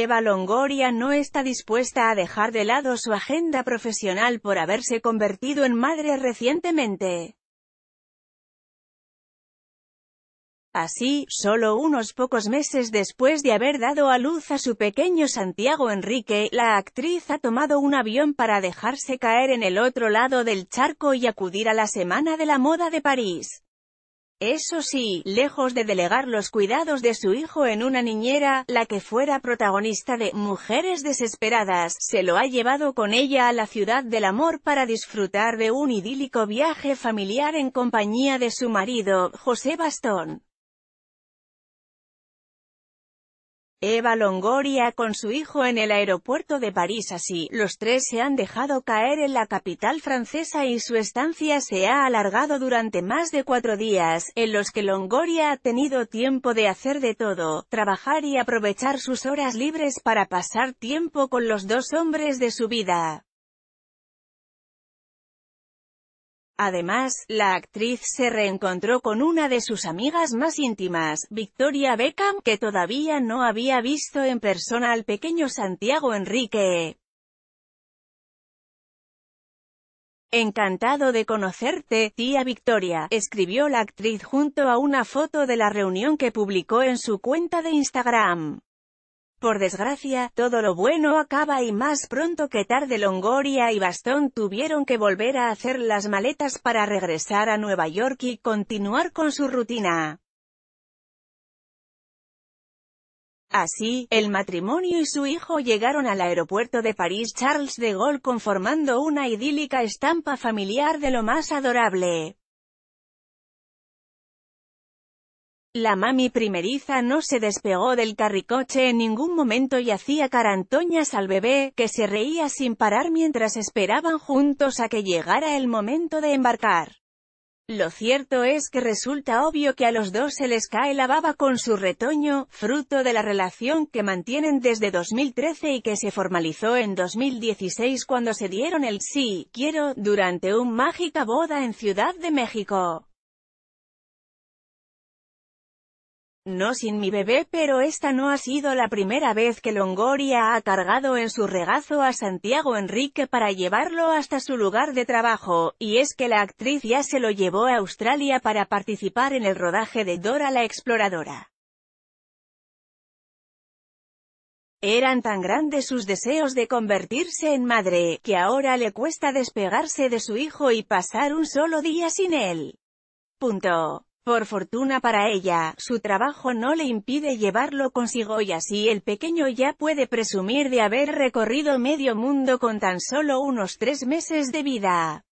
Eva Longoria no está dispuesta a dejar de lado su agenda profesional por haberse convertido en madre recientemente. Así, solo unos pocos meses después de haber dado a luz a su pequeño Santiago Enrique, la actriz ha tomado un avión para dejarse caer en el otro lado del charco y acudir a la Semana de la Moda de París. Eso sí, lejos de delegar los cuidados de su hijo en una niñera, la que fuera protagonista de «Mujeres desesperadas», se lo ha llevado con ella a la ciudad del amor para disfrutar de un idílico viaje familiar en compañía de su marido, José Bastón. Eva Longoria con su hijo en el aeropuerto de París así, los tres se han dejado caer en la capital francesa y su estancia se ha alargado durante más de cuatro días, en los que Longoria ha tenido tiempo de hacer de todo, trabajar y aprovechar sus horas libres para pasar tiempo con los dos hombres de su vida. Además, la actriz se reencontró con una de sus amigas más íntimas, Victoria Beckham, que todavía no había visto en persona al pequeño Santiago Enrique. Encantado de conocerte, tía Victoria, escribió la actriz junto a una foto de la reunión que publicó en su cuenta de Instagram. Por desgracia, todo lo bueno acaba y más pronto que tarde Longoria y Bastón tuvieron que volver a hacer las maletas para regresar a Nueva York y continuar con su rutina. Así, el matrimonio y su hijo llegaron al aeropuerto de París Charles de Gaulle conformando una idílica estampa familiar de lo más adorable. La mami primeriza no se despegó del carricoche en ningún momento y hacía carantoñas al bebé, que se reía sin parar mientras esperaban juntos a que llegara el momento de embarcar. Lo cierto es que resulta obvio que a los dos se les cae la baba con su retoño, fruto de la relación que mantienen desde 2013 y que se formalizó en 2016 cuando se dieron el sí, quiero, durante un mágica boda en Ciudad de México. no sin mi bebé pero esta no ha sido la primera vez que Longoria ha cargado en su regazo a Santiago Enrique para llevarlo hasta su lugar de trabajo, y es que la actriz ya se lo llevó a Australia para participar en el rodaje de Dora la Exploradora. Eran tan grandes sus deseos de convertirse en madre, que ahora le cuesta despegarse de su hijo y pasar un solo día sin él. Punto. Por fortuna para ella, su trabajo no le impide llevarlo consigo y así el pequeño ya puede presumir de haber recorrido medio mundo con tan solo unos tres meses de vida.